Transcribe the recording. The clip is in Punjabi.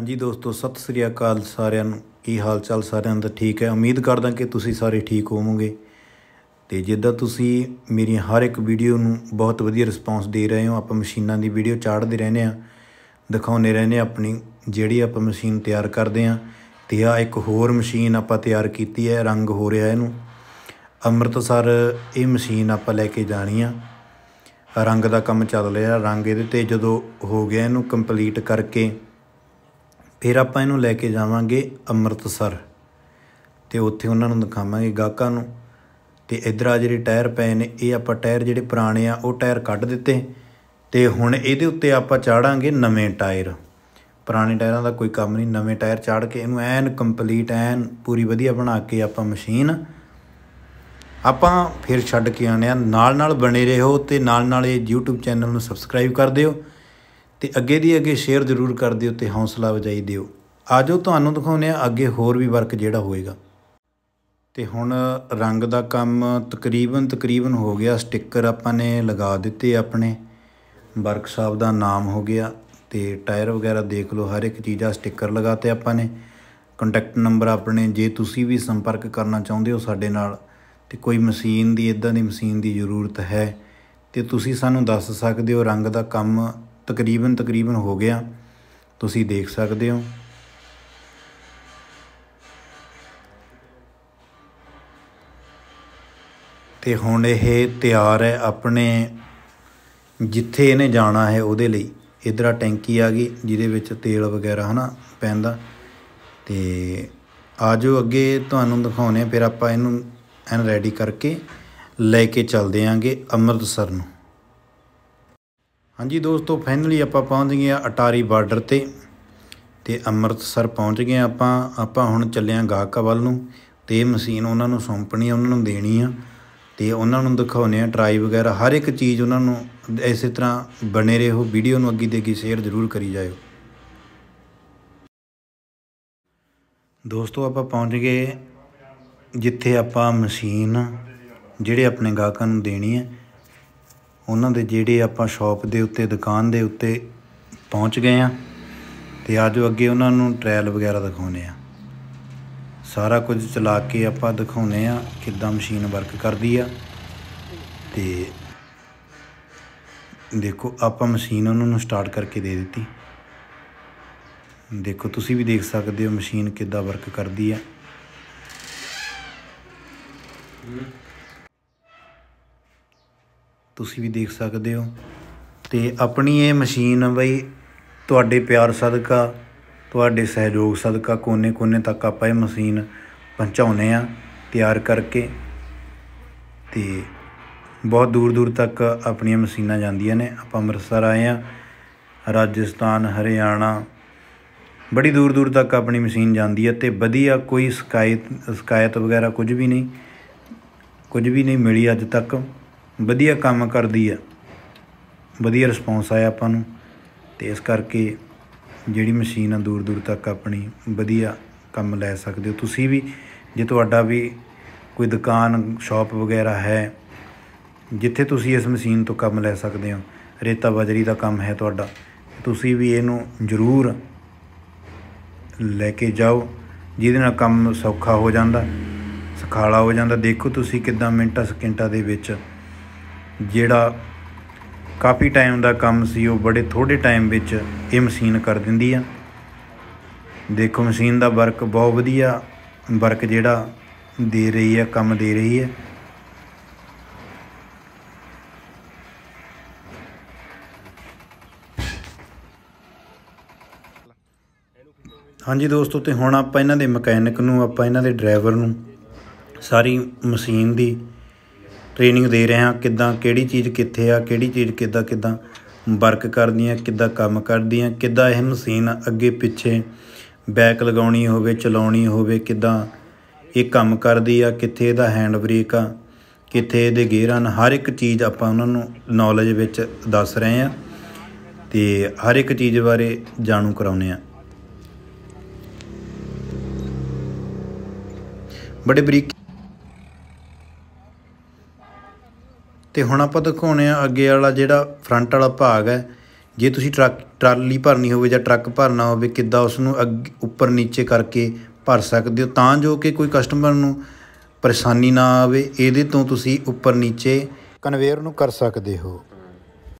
ਹਾਂਜੀ ਦੋਸਤੋ ਸਤਿ ਸ੍ਰੀ ਅਕਾਲ ਸਾਰਿਆਂ ਨੂੰ ਕੀ ਹਾਲ ਚਾਲ ਸਾਰਿਆਂ ਦਾ ਠੀਕ ਹੈ ਉਮੀਦ ਕਰਦਾ ਕਿ ਤੁਸੀਂ ਸਾਰੇ ਠੀਕ ਹੋਵੋਗੇ ਤੇ ਜਿੱਦਾਂ ਤੁਸੀਂ ਮੇਰੀ ਹਰ ਇੱਕ ਵੀਡੀਓ ਨੂੰ ਬਹੁਤ ਵਧੀਆ ਰਿਸਪੌਂਸ ਦੇ ਰਹੇ ਹੋ ਆਪਾਂ ਮਸ਼ੀਨਾਂ ਦੀ ਵੀਡੀਓ ਚਾੜਦੇ ਰਹਿੰਦੇ ਆ ਦਿਖਾਉਂਦੇ ਰਹਿੰਦੇ ਆ ਆਪਣੀ ਜਿਹੜੀ ਆਪਾਂ ਮਸ਼ੀਨ ਤਿਆਰ ਕਰਦੇ ਆ ਤੇ ਆ ਇੱਕ ਹੋਰ ਮਸ਼ੀਨ ਆਪਾਂ ਤਿਆਰ ਕੀਤੀ ਹੈ ਰੰਗ ਹੋ ਰਿਹਾ ਇਹਨੂੰ ਅੰਮ੍ਰਿਤਸਰ ਇਹ ਮਸ਼ੀਨ ਆਪਾਂ ਲੈ ਕੇ ਜਾਣੀ ਆ ਰੰਗ ਦਾ ਕੰਮ ਚੱਲ ਰਿਹਾ ਰੰਗ ਇਹਦੇ ਤੇ ਜਦੋਂ ਹੋ ਗਿਆ ਇਹਨੂੰ ਕੰਪਲੀਟ ਕਰਕੇ ਫਿਰ ਆਪਾਂ ਇਹਨੂੰ ਲੈ ਕੇ ਜਾਵਾਂਗੇ ਅੰਮ੍ਰਿਤਸਰ ਤੇ ਉੱਥੇ ਉਹਨਾਂ ਨੂੰ ਦਿਖਾਵਾਂਗੇ ਗਾਕਾਂ ਨੂੰ ਤੇ ਇਧਰ ਆ ਜਿਹੜੇ ਟਾਇਰ ਪਏ ਨੇ ਇਹ ਆਪਾਂ ਟਾਇਰ ਜਿਹੜੇ ਪੁਰਾਣੇ ਆ ਉਹ ਟਾਇਰ ਕੱਢ ਦਿੱਤੇ ਤੇ ਹੁਣ ਇਹਦੇ ਉੱਤੇ ਆਪਾਂ ਚਾੜਾਂਗੇ ਨਵੇਂ ਟਾਇਰ ਪੁਰਾਣੇ ਟਾਇਰਾਂ ਦਾ ਕੋਈ ਕੰਮ ਨਹੀਂ ਨਵੇਂ ਟਾਇਰ ਚਾੜ ਕੇ ਇਹਨੂੰ ਐਨ ਕੰਪਲੀਟ ਐਨ ਪੂਰੀ ਵਧੀਆ ਬਣਾ ਕੇ ਆਪਾਂ ਮਸ਼ੀਨ ਆਪਾਂ ਫਿਰ ਛੱਡ ਕੇ ਆਣੇ ਆ ਨਾਲ ਨਾਲ ਬਣੇ ਰਹੋ ਤੇ ਨਾਲ ਨਾਲ ਇਹ YouTube ਚੈਨਲ ਨੂੰ ਸਬਸਕ੍ਰਾਈਬ ਕਰ ਦਿਓ ਤੇ ਅੱਗੇ ਦੀ ਅੱਗੇ ਸ਼ੇਅਰ ਜ਼ਰੂਰ ਕਰ ਦਿਓ ਤੇ ਹੌਸਲਾ ਵਜਾਈ ਦਿਓ ਆਜੋ ਤੁਹਾਨੂੰ ਦਿਖਾਉਨੇ ਆ ਅੱਗੇ ਹੋਰ ਵੀ ਵਰਕ ਜਿਹੜਾ ਹੋਏਗਾ ਤੇ ਹੁਣ ਰੰਗ ਦਾ ਕੰਮ ਤਕਰੀਬਨ ਤਕਰੀਬਨ ਹੋ ਗਿਆ ਸਟicker ਆਪਾਂ ਨੇ ਲਗਾ ਦਿੱਤੇ ਆਪਣੇ ਵਰਕਸ਼ਾਪ ਦਾ ਨਾਮ ਹੋ ਗਿਆ ਤੇ ਟਾਇਰ ਵਗੈਰਾ ਦੇਖ ਲਓ ਹਰ ਇੱਕ ਚੀਜ਼ ਦਾ ਸਟicker ਲਗਾਤੇ ਆਪਾਂ ਨੇ ਕੰਟੈਕਟ ਨੰਬਰ ਆਪਣੇ ਜੇ ਤੁਸੀਂ ਵੀ ਸੰਪਰਕ ਕਰਨਾ ਚਾਹੁੰਦੇ ਹੋ ਸਾਡੇ ਨਾਲ ਤੇ ਕੋਈ ਮਸ਼ੀਨ ਦੀ ਇਦਾਂ ਦੀ ਮਸ਼ੀਨ ਦੀ ਜ਼ਰੂਰਤ ਹੈ ਤੇ ਤੁਸੀਂ ਸਾਨੂੰ ਦੱਸ ਸਕਦੇ ਹੋ ਰੰਗ ਦਾ ਕੰਮ ਤਕਰੀਬਨ ਤਕਰੀਬਨ ਹੋ ਗਿਆ ਤੁਸੀਂ ਦੇਖ ਸਕਦੇ ਹੋ ਤੇ ਹੁਣ ਇਹ ਤਿਆਰ ਹੈ ਆਪਣੇ ਜਿੱਥੇ ਇਹਨੇ ਜਾਣਾ ਹੈ ਉਹਦੇ ਲਈ ਇਧਰਾ ਟੈਂਕੀ ਆ ਗਈ ਜਿਹਦੇ ਵਿੱਚ ਤੇਲ ਵਗੈਰਾ ਹਨਾ ਪੈਂਦਾ ਤੇ ਆਜੋ ਅੱਗੇ ਤੁਹਾਨੂੰ ਦਿਖਾਉਨੇ ਫਿਰ ਆਪਾਂ ਇਹਨੂੰ ਐਨ ਰੈਡੀ ਕਰਕੇ ਲੈ ਕੇ ਚੱਲਦੇ ਆਂਗੇ ਅੰਮ੍ਰਿਤਸਰ ਨੂੰ ਹਾਂਜੀ ਦੋਸਤੋ ਫਾਈਨਲੀ ਆਪਾਂ ਪਹੁੰਚ ਗਏ ਆ ਅਟਾਰੀ ਬਾਰਡਰ ਤੇ ਤੇ ਅੰਮ੍ਰਿਤਸਰ ਪਹੁੰਚ ਗਏ ਆਪਾਂ ਆਪਾਂ ਹੁਣ ਚੱਲੇ ਆ ਗਾਹਕਾਂ ਵੱਲ ਨੂੰ ਤੇ ਮਸ਼ੀਨ ਉਹਨਾਂ ਨੂੰ ਸੌਂਪਣੀ ਆ ਉਹਨਾਂ ਨੂੰ ਦੇਣੀ ਆ ਤੇ ਉਹਨਾਂ ਨੂੰ ਦਿਖਾਉਨੇ ਆ ਟਰਾਈ ਵਗੈਰਾ ਹਰ ਇੱਕ ਚੀਜ਼ ਉਹਨਾਂ ਨੂੰ ਐਸੇ ਤਰ੍ਹਾਂ ਬਣੇ ਰਹੋ ਵੀਡੀਓ ਨੂੰ ਅੱਗੇ ਦੇ ਕੇ ਸ਼ੇਅਰ ਜ਼ਰੂਰ ਕਰੀ ਜਾਇਓ ਦੋਸਤੋ ਆਪਾਂ ਪਹੁੰਚ ਗਏ ਜਿੱਥੇ ਆਪਾਂ ਮਸ਼ੀਨ ਜਿਹੜੇ ਆਪਣੇ ਗਾਹਕਾਂ ਨੂੰ ਦੇਣੀ ਹੈ ਉਹਨਾਂ ਦੇ ਜਿਹੜੇ ਆਪਾਂ ਸ਼ਾਪ ਦੇ ਉੱਤੇ ਦੁਕਾਨ ਦੇ ਉੱਤੇ ਪਹੁੰਚ ਗਏ ਆ ਤੇ ਆਜੋ ਅੱਗੇ ਉਹਨਾਂ ਨੂੰ ਟ੍ਰਾਇਲ ਵਗੈਰਾ ਦਿਖਾਉਨੇ ਆ ਸਾਰਾ ਕੁਝ ਚਲਾ ਕੇ ਆਪਾਂ ਦਿਖਾਉਨੇ ਆ ਕਿੱਦਾਂ ਮਸ਼ੀਨ ਵਰਕ ਕਰਦੀ ਆ ਤੇ ਦੇਖੋ ਆਪਾਂ ਮਸ਼ੀਨ ਉਹਨਾਂ ਨੂੰ ਸਟਾਰਟ ਕਰਕੇ ਦੇ ਦਿੱਤੀ ਦੇਖੋ ਤੁਸੀਂ ਵੀ ਦੇਖ ਸਕਦੇ ਹੋ ਮਸ਼ੀਨ ਕਿੱਦਾਂ ਵਰਕ ਕਰਦੀ ਆ ਹੂੰ ਤੁਸੀਂ ਵੀ ਦੇਖ ਸਕਦੇ ਹੋ ਤੇ ਆਪਣੀ ਇਹ ਮਸ਼ੀਨ ਬਈ ਤੁਹਾਡੇ ਪਿਆਰ ਸਦਕਾ ਤੁਹਾਡੇ ਸਹਿਯੋਗ ਸਦਕਾ ਕੋਨੇ-ਕੋਨੇ ਤੱਕ ਆਪਾਂ ਇਹ ਮਸ਼ੀਨ ਪਹੁੰਚਾਉਨੇ ਆ ਤਿਆਰ ਕਰਕੇ ਤੇ ਬਹੁਤ ਦੂਰ-ਦੂਰ ਤੱਕ ਆਪਣੀਆਂ ਮਸ਼ੀਨਾਂ ਜਾਂਦੀਆਂ ਨੇ ਆਪਾਂ ਅੰਮ੍ਰਿਤਸਰ ਆਏ ਆ ਰਾਜਸਥਾਨ ਹਰਿਆਣਾ ਬੜੀ ਦੂਰ ਦੂਰ ਤੱਕ ਆਪਣੀ ਮਸ਼ੀਨ ਜਾਂਦੀ ਹੈ ਤੇ ਵਧੀਆ ਕੋਈ ਸ਼ਿਕਾਇਤ ਸ਼ਿਕਾਇਤ ਵਗੈਰਾ ਕੁਝ ਵੀ ਨਹੀਂ ਕੁਝ ਵੀ ਨਹੀਂ ਮਿਲੀ ਅੱਜ ਤੱਕ ਵਧੀਆ ਕੰਮ ਕਰਦੀ ਆ ਵਧੀਆ ਰਿਸਪੌਂਸ ਆਇਆ ਆਪਾਂ ਨੂੰ ਤੇ ਇਸ ਕਰਕੇ ਜਿਹੜੀ ਮਸ਼ੀਨ ਆ ਦੂਰ ਦੂਰ ਤੱਕ ਆਪਣੀ ਵਧੀਆ ਕੰਮ ਲੈ ਸਕਦੇ ਹੋ ਤੁਸੀਂ ਵੀ ਜੇ ਤੁਹਾਡਾ ਵੀ ਕੋਈ ਦੁਕਾਨ ਸ਼ਾਪ ਵਗੈਰਾ ਹੈ ਜਿੱਥੇ ਤੁਸੀਂ ਇਸ ਮਸ਼ੀਨ ਤੋਂ ਕੰਮ ਲੈ ਸਕਦੇ ਹੋ ਰੇਤਾ ਬਜਰੀ ਦਾ ਕੰਮ ਹੈ ਤੁਹਾਡਾ ਤੁਸੀਂ ਵੀ ਇਹਨੂੰ ਜ਼ਰੂਰ ਲੈ ਕੇ ਜਾਓ ਜਿਹਦੇ ਨਾਲ ਕੰਮ ਸੌਖਾ ਹੋ ਜਾਂਦਾ ਸਖਾਲਾ ਹੋ ਜਾਂਦਾ ਦੇਖੋ ਤੁਸੀਂ ਕਿਦਾਂ ਮਿੰਟਾਂ ਸਕਿੰਟਾਂ ਦੇ ਵਿੱਚ ਜਿਹੜਾ ਕਾਫੀ ਟਾਈਮ ਦਾ ਕੰਮ ਸੀ ਉਹ ਬੜੇ ਥੋੜੇ ਟਾਈਮ ਵਿੱਚ ਇਹ ਮਸ਼ੀਨ ਕਰ ਦਿੰਦੀ ਆ ਦੇਖੋ ਮਸ਼ੀਨ ਦਾ ਵਰਕ ਬਹੁਤ ਵਧੀਆ ਵਰਕ ਜਿਹੜਾ ਦੇ ਰਹੀ ਹੈ ਕੰਮ ਦੇ ਰਹੀ ਹੈ ਹਾਂਜੀ ਦੋਸਤੋ ਤੇ ਹੁਣ ਆਪਾਂ ਇਹਨਾਂ ਦੇ ਮਕੈਨਿਕ ਨੂੰ ਆਪਾਂ ਇਹਨਾਂ ਦੇ ਡਰਾਈਵਰ ਨੂੰ ਸਾਰੀ ਮਸ਼ੀਨ ਦੀ ਟ੍ਰੇਨਿੰਗ ਦੇ ਰਹੇ ਹਾਂ ਕਿੱਦਾਂ ਕਿਹੜੀ ਚੀਜ਼ ਕਿੱਥੇ ਆ ਕਿਹੜੀ ਚੀਜ਼ ਕਿੱਦਾਂ ਕਿੱਦਾਂ ਵਰਕ ਕਰਦੀ ਆ ਕਿੱਦਾਂ ਕੰਮ ਕਰਦੀ ਆ ਕਿੱਦਾਂ ਇਹ ਮਸ਼ੀਨ ਅੱਗੇ ਪਿੱਛੇ ਬੈਕ ਲਗਾਉਣੀ ਹੋਵੇ ਚਲਾਉਣੀ ਹੋਵੇ ਕਿੱਦਾਂ ਇਹ ਕੰਮ ਕਰਦੀ ਆ ਕਿੱਥੇ ਇਹਦਾ ਹੈਂਡ ਬ੍ਰੇਕ ਆ ਕਿੱਥੇ ਇਹਦੇ ਗੇਅਰ ਹਨ ਹਰ ਇੱਕ ਚੀਜ਼ ਆਪਾਂ ਉਹਨਾਂ ਨੂੰ ਨੌਲੇਜ ਵਿੱਚ ਦੱਸ ਰਹੇ ਆ ਤੇ ਹਰ ਇੱਕ ਚੀਜ਼ ਬਾਰੇ ਜਾਣੂ ਕਰਾਉਨੇ ਆ ਬੜੇ ਬਰੀਕ ਤੇ ਹੁਣ ਆਪਾਂ ਦਿਖਾਉਣੇ ਆ ਅੱਗੇ ਵਾਲਾ ਜਿਹੜਾ ਫਰੰਟ ਵਾਲਾ ਭਾਗ ਹੈ ਜੇ ਤੁਸੀਂ ਟਰੱਕ ਟਰਾਲੀ ਭਰਨੀ ਹੋਵੇ ਜਾਂ ਟਰੱਕ ਭਰਨਾ ਹੋਵੇ ਕਿੱਦਾਂ ਉਸ ਨੂੰ ਉੱਪਰ ਨੀਚੇ ਕਰਕੇ ਭਰ ਸਕਦੇ ਹੋ ਤਾਂ ਜੋ ਕਿ ਕੋਈ ਕਸਟਮਰ ਨੂੰ ਪਰੇਸ਼ਾਨੀ ਨਾ ਆਵੇ ਇਹਦੇ ਤੋਂ ਤੁਸੀਂ ਉੱਪਰ ਨੀਚੇ ਕਨਵੇਅਰ ਨੂੰ ਕਰ ਸਕਦੇ ਹੋ